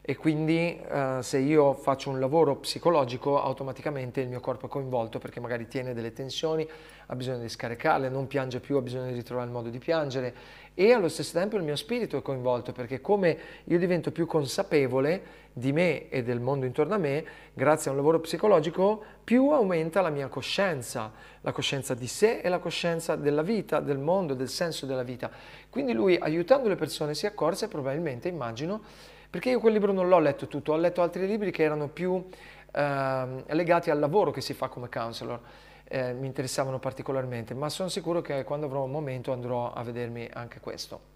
e quindi eh, se io faccio un lavoro psicologico automaticamente il mio corpo è coinvolto perché magari tiene delle tensioni, ha bisogno di scaricarle, non piange più, ha bisogno di ritrovare il modo di piangere e allo stesso tempo il mio spirito è coinvolto perché come io divento più consapevole di me e del mondo intorno a me, grazie a un lavoro psicologico, più aumenta la mia coscienza, la coscienza di sé e la coscienza della vita, del mondo, del senso della vita. Quindi lui aiutando le persone si accorse probabilmente, immagino, perché io quel libro non l'ho letto tutto, ho letto altri libri che erano più eh, legati al lavoro che si fa come counselor eh, mi interessavano particolarmente, ma sono sicuro che quando avrò un momento andrò a vedermi anche questo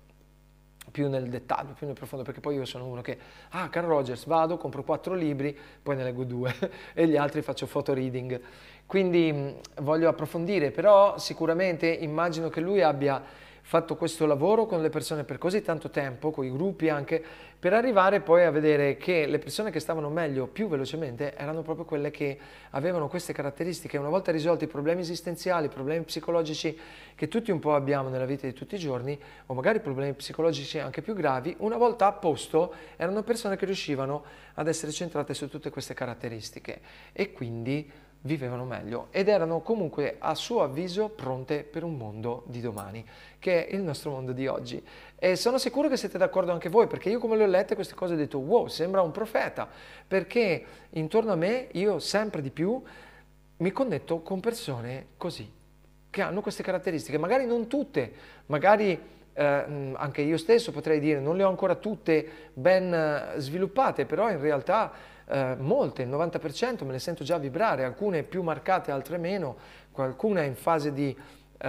più nel dettaglio, più nel profondo, perché poi io sono uno che, ah, Carl Rogers, vado, compro quattro libri, poi ne leggo due [LAUGHS] e gli altri faccio photo reading. Quindi mh, voglio approfondire, però sicuramente immagino che lui abbia fatto questo lavoro con le persone per così tanto tempo, con i gruppi anche, per arrivare poi a vedere che le persone che stavano meglio più velocemente erano proprio quelle che avevano queste caratteristiche. Una volta risolti i problemi esistenziali, i problemi psicologici che tutti un po' abbiamo nella vita di tutti i giorni, o magari problemi psicologici anche più gravi, una volta a posto erano persone che riuscivano ad essere centrate su tutte queste caratteristiche e quindi vivevano meglio ed erano comunque a suo avviso pronte per un mondo di domani, che è il nostro mondo di oggi. E sono sicuro che siete d'accordo anche voi, perché io come le ho lette queste cose ho detto wow, sembra un profeta, perché intorno a me io sempre di più mi connetto con persone così, che hanno queste caratteristiche, magari non tutte, magari eh, anche io stesso potrei dire non le ho ancora tutte ben eh, sviluppate, però in realtà eh, molte, il 90% me le sento già vibrare, alcune più marcate, altre meno, qualcuna in fase di eh,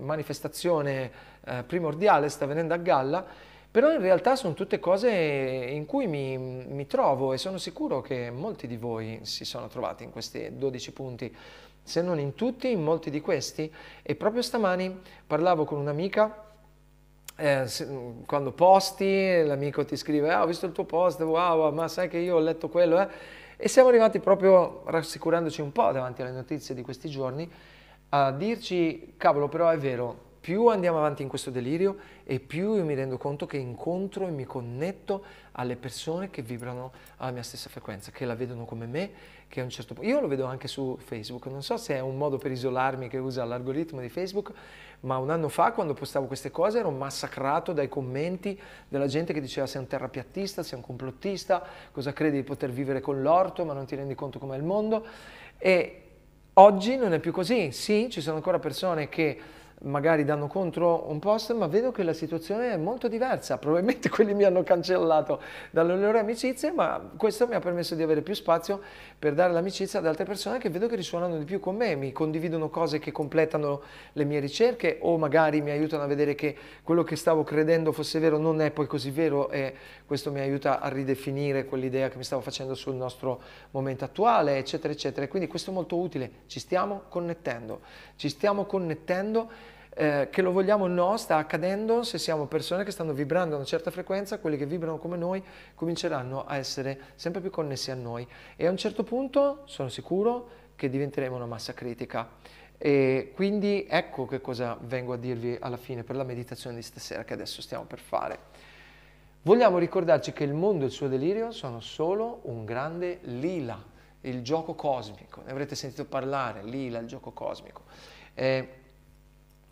manifestazione eh, primordiale, sta venendo a galla, però in realtà sono tutte cose in cui mi, mi trovo e sono sicuro che molti di voi si sono trovati in questi 12 punti, se non in tutti, in molti di questi, e proprio stamani parlavo con un'amica eh, se, mm, quando posti, l'amico ti scrive, ah, ho visto il tuo post, wow, ma sai che io ho letto quello, eh? e siamo arrivati proprio, rassicurandoci un po' davanti alle notizie di questi giorni, a dirci, cavolo, però è vero, più andiamo avanti in questo delirio e più io mi rendo conto che incontro e mi connetto alle persone che vibrano alla mia stessa frequenza, che la vedono come me, che a un certo punto... Io lo vedo anche su Facebook, non so se è un modo per isolarmi che usa l'algoritmo di Facebook, ma un anno fa quando postavo queste cose ero massacrato dai commenti della gente che diceva sei un terrapiattista, sei un complottista, cosa credi di poter vivere con l'orto ma non ti rendi conto com'è il mondo e oggi non è più così, sì ci sono ancora persone che magari danno contro un post, ma vedo che la situazione è molto diversa. [LAUGHS] Probabilmente quelli mi hanno cancellato dalle loro amicizie, ma questo mi ha permesso di avere più spazio per dare l'amicizia ad altre persone che vedo che risuonano di più con me, mi condividono cose che completano le mie ricerche o magari mi aiutano a vedere che quello che stavo credendo fosse vero non è poi così vero e questo mi aiuta a ridefinire quell'idea che mi stavo facendo sul nostro momento attuale, eccetera, eccetera. Quindi questo è molto utile, ci stiamo connettendo, ci stiamo connettendo eh, che lo vogliamo o no, sta accadendo se siamo persone che stanno vibrando a una certa frequenza, quelli che vibrano come noi cominceranno a essere sempre più connessi a noi e a un certo punto sono sicuro che diventeremo una massa critica. E quindi ecco che cosa vengo a dirvi alla fine per la meditazione di stasera che adesso stiamo per fare. Vogliamo ricordarci che il mondo e il suo delirio sono solo un grande lila, il gioco cosmico. Ne avrete sentito parlare, lila, il gioco cosmico. Eh,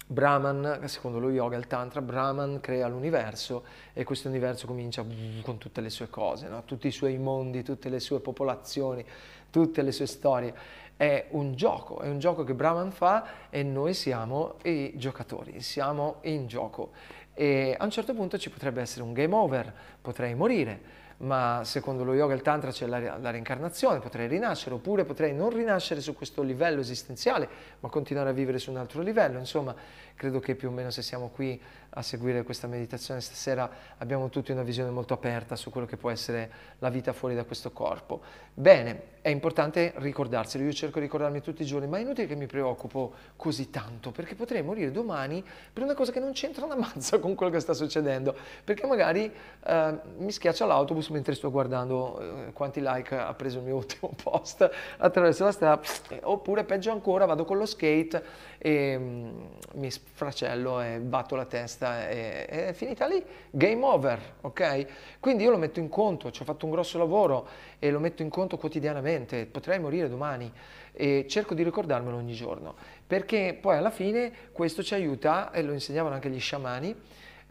Brahman, secondo lo yoga, il tantra, Brahman crea l'universo e questo universo comincia con tutte le sue cose, no? tutti i suoi mondi, tutte le sue popolazioni, tutte le sue storie. È un gioco, è un gioco che Brahman fa e noi siamo i giocatori, siamo in gioco. E a un certo punto ci potrebbe essere un game over, potrei morire ma secondo lo yoga e il tantra c'è la, la, reincarnazione, potrei rinascere oppure potrei non rinascere su questo livello esistenziale ma continuare a vivere su un altro livello, insomma credo che più o meno se siamo qui a seguire questa meditazione stasera abbiamo tutti una visione molto aperta su quello che può essere la vita fuori da questo corpo. Bene, è importante ricordarselo, io cerco di ricordarmi tutti i giorni, ma è inutile che mi preoccupo così tanto, perché potrei morire domani per una cosa che non c'entra una mazza con quello che sta succedendo, perché magari eh, mi schiaccia l'autobus mentre sto guardando eh, quanti like ha preso il mio [LAUGHS] ultimo post attraverso la strada, eh, oppure peggio ancora vado con lo skate e mm, mi sfracello e batto la testa finita, è, è, finita lì, game over, ok? Quindi io lo metto in conto, ci ho fatto un grosso lavoro e lo metto in conto quotidianamente, potrei morire domani e cerco di ricordarmelo ogni giorno, perché poi alla fine questo ci aiuta, e lo insegnavano anche gli sciamani,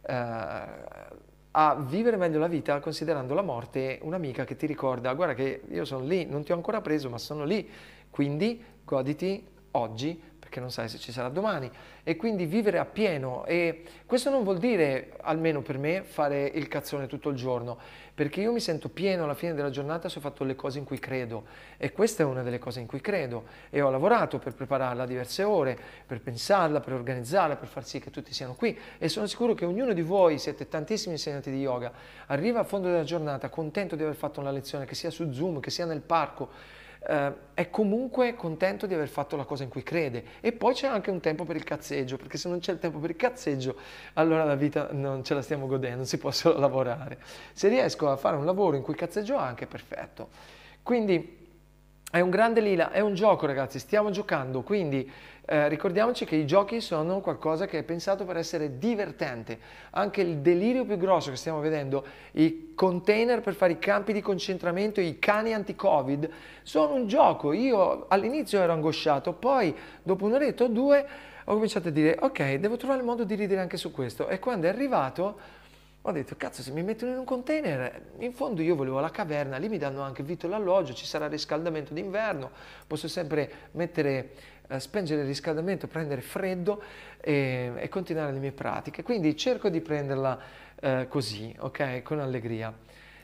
eh, a vivere meglio la vita considerando la morte un'amica che ti ricorda guarda che io sono lì, non ti ho ancora preso ma sono lì, quindi goditi oggi perché non sai se ci sarà domani e quindi vivere a pieno e questo non vuol dire, almeno per me, fare il cazzone tutto il giorno, perché io mi sento pieno alla fine della giornata se ho fatto le cose in cui credo e questa è una delle cose in cui credo e ho lavorato per prepararla diverse ore, per pensarla, per organizzarla, per far sì che tutti siano qui e sono sicuro che ognuno di voi, siete tantissimi insegnanti di yoga, arriva a fondo della giornata contento di aver fatto una lezione, che sia su Zoom, che sia nel parco, eh, è comunque contento di aver fatto la cosa in cui crede. E poi c'è anche un tempo per il cazzeggio, perché se non c'è il tempo per il cazzeggio, allora la vita non ce la stiamo godendo, non si può [LAUGHS] solo lavorare. Se riesco a fare un lavoro in cui cazzeggio anche, perfetto. Quindi è un grande lila, è un gioco ragazzi, stiamo giocando, quindi eh, ricordiamoci che i giochi sono qualcosa che è pensato per essere divertente. Anche il delirio più grosso che stiamo vedendo, i container per fare i campi di concentramento, i cani anti-covid, sono un gioco. Io all'inizio ero angosciato, poi dopo un'oretta o due ho cominciato a dire ok, devo trovare il modo di ridere anche su questo. E quando è arrivato ho detto, cazzo, se mi mettono in un container, in fondo io volevo la caverna, lì mi danno anche il vitto e l'alloggio, ci sarà riscaldamento d'inverno, posso sempre mettere, eh, spengere il riscaldamento, prendere freddo e, ehm, e, continuare le mie pratiche. Quindi cerco di prenderla eh, così, ok, con allegria.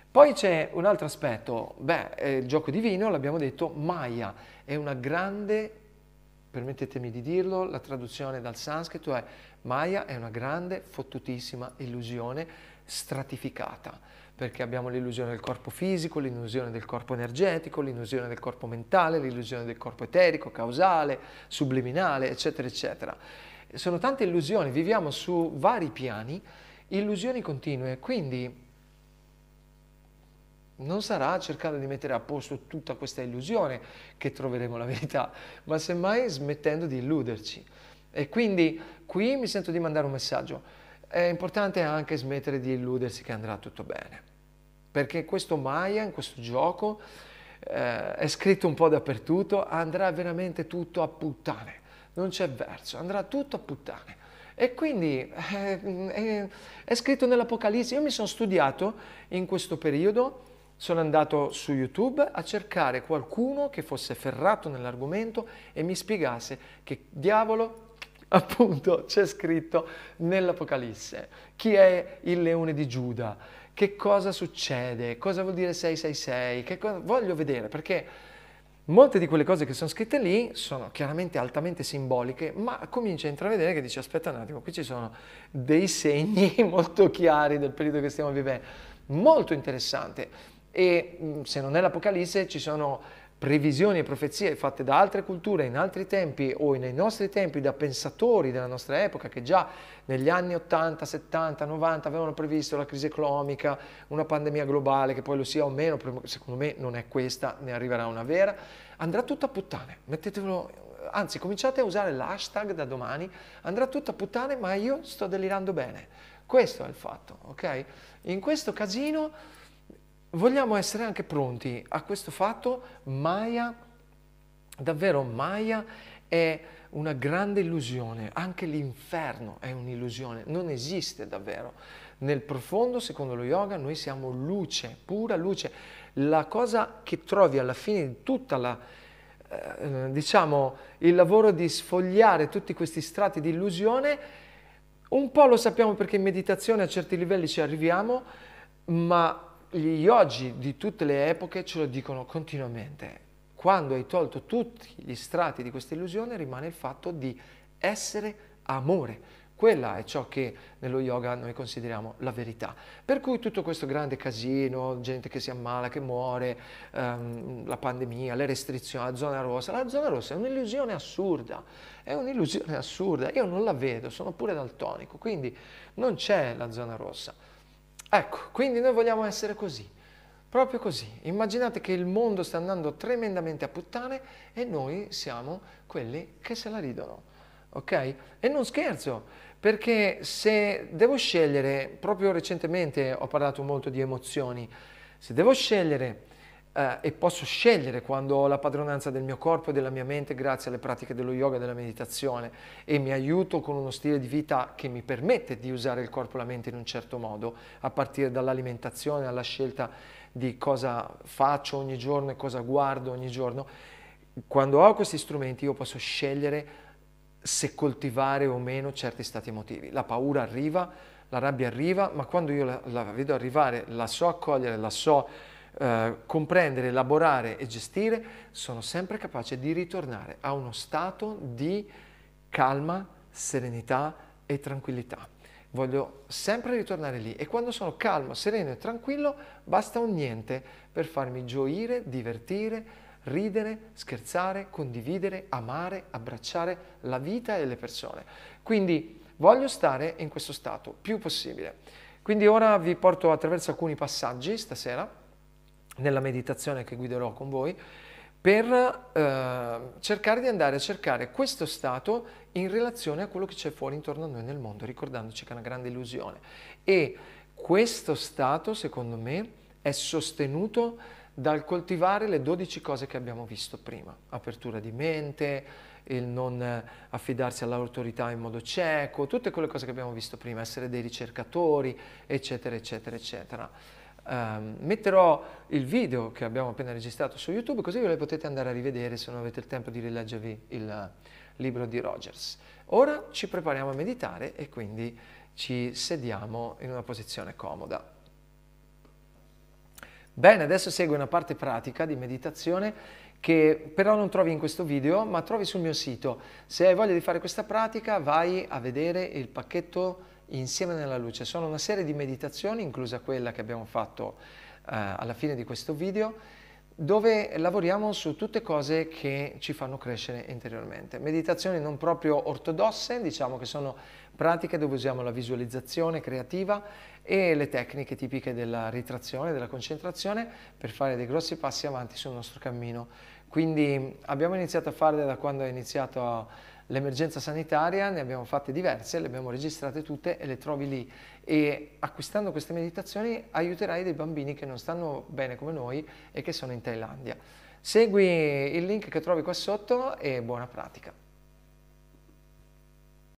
Poi c'è un altro aspetto, beh, il gioco divino, l'abbiamo detto, Maya, è una grande, permettetemi di dirlo, la traduzione dal sanscrito è Maya è una grande, fottutissima illusione stratificata, perché abbiamo l'illusione del corpo fisico, l'illusione del corpo energetico, l'illusione del corpo mentale, l'illusione del corpo eterico, causale, subliminale, eccetera, eccetera. Sono tante illusioni, viviamo su vari piani, illusioni continue, quindi non sarà cercando di mettere a posto tutta questa illusione che troveremo la verità, ma semmai smettendo di illuderci. E quindi qui mi sento di mandare un messaggio è importante anche smettere di illudersi che andrà tutto bene. Perché questo Maya, in questo gioco, eh, è scritto un po' dappertutto, andrà veramente tutto a puttane. Non c'è verso, andrà tutto a puttane. E quindi eh, eh, è scritto nell'Apocalisse. Io mi sono studiato in questo periodo, sono andato su YouTube a cercare qualcuno che fosse ferrato nell'argomento e mi spiegasse che diavolo appunto c'è scritto nell'Apocalisse. Chi è il leone di Giuda? Che cosa succede? Cosa vuol dire 666? Che cosa... Voglio vedere perché molte di quelle cose che sono scritte lì sono chiaramente altamente simboliche, ma comincia a intravedere che dici aspetta un attimo, qui ci sono dei segni [LAUGHS] molto chiari del periodo che stiamo vivendo. Molto interessante. E se non è l'Apocalisse ci sono previsioni e profezie fatte da altre culture in altri tempi o nei nostri tempi da pensatori della nostra epoca che già negli anni 80, 70, 90 avevano previsto la crisi economica, una pandemia globale che poi lo sia o meno, secondo me non è questa, ne arriverà una vera, andrà tutto a puttane, mettetelo, anzi cominciate a usare l'hashtag da domani, andrà tutto a puttane ma io sto delirando bene. Questo è il fatto, ok? In questo casino vogliamo essere anche pronti a questo fatto. Maya, davvero Maya è una grande illusione, anche l'inferno è un'illusione, non esiste davvero. Nel profondo, secondo lo yoga, noi siamo luce, pura luce. La cosa che trovi alla fine di tutta la, eh, diciamo, il lavoro di sfogliare tutti questi strati di illusione, un po' lo sappiamo perché in meditazione a certi livelli ci arriviamo, ma gli oggi di tutte le epoche ce lo dicono continuamente. Quando hai tolto tutti gli strati di questa illusione rimane il fatto di essere amore. Quella è ciò che nello yoga noi consideriamo la verità. Per cui tutto questo grande casino, gente che si ammala, che muore, ehm, la pandemia, le restrizioni, la zona rossa, la zona rossa è un'illusione assurda, è un'illusione assurda, io non la vedo, sono pure daltonico, quindi non c'è la zona rossa. Ecco, quindi noi vogliamo essere così, proprio così. Immaginate che il mondo sta andando tremendamente a puttane e noi siamo quelli che se la ridono, ok? E non scherzo, perché se devo scegliere, proprio recentemente ho parlato molto di emozioni, se devo scegliere eh, e posso scegliere quando ho la padronanza del mio corpo e della mia mente grazie alle pratiche dello yoga e della meditazione e mi aiuto con uno stile di vita che mi permette di usare il corpo e la mente in un certo modo, a partire dall'alimentazione alla scelta di cosa faccio ogni giorno e cosa guardo ogni giorno. Quando ho questi strumenti io posso scegliere se coltivare o meno certi stati emotivi. La paura arriva, la rabbia arriva, ma quando io la, la vedo arrivare, la so accogliere, la so eh, comprendere, elaborare e gestire, sono sempre capace di ritornare a uno stato di calma, serenità e tranquillità. Voglio sempre ritornare lì e quando sono calmo, sereno e tranquillo, basta un niente per farmi gioire, divertire, ridere, scherzare, condividere, amare, abbracciare la vita e le persone. Quindi voglio stare in questo stato più possibile. Quindi ora vi porto attraverso alcuni passaggi stasera nella meditazione che guiderò con voi, per eh, cercare di andare a cercare questo stato in relazione a quello che c'è fuori intorno a noi nel mondo, ricordandoci che è una grande illusione. E questo stato, secondo me, è sostenuto dal coltivare le 12 cose che abbiamo visto prima, apertura di mente, il non affidarsi all'autorità in modo cieco, tutte quelle cose che abbiamo visto prima, essere dei ricercatori, eccetera, eccetera, eccetera. Um, metterò il video che abbiamo appena registrato su YouTube così ve lo potete andare a rivedere se non avete il tempo di rileggervi il libro di Rogers. Ora ci prepariamo a meditare e quindi ci sediamo in una posizione comoda. Bene, adesso segue una parte pratica di meditazione che però non trovi in questo video ma trovi sul mio sito. Se hai voglia di fare questa pratica vai a vedere il pacchetto insieme nella luce. Sono una serie di meditazioni, inclusa quella che abbiamo fatto eh, alla fine di questo video, dove lavoriamo su tutte cose che ci fanno crescere interiormente. Meditazioni non proprio ortodosse, diciamo che sono pratiche dove usiamo la visualizzazione creativa e le tecniche tipiche della ritrazione, della concentrazione per fare dei grossi passi avanti sul nostro cammino. Quindi abbiamo iniziato a farle da quando è iniziato a l'emergenza sanitaria, ne abbiamo fatte diverse, le abbiamo registrate tutte e le trovi lì. E acquistando queste meditazioni aiuterai dei bambini che non stanno bene come noi e che sono in Thailandia. Segui il link che trovi qua sotto e buona pratica.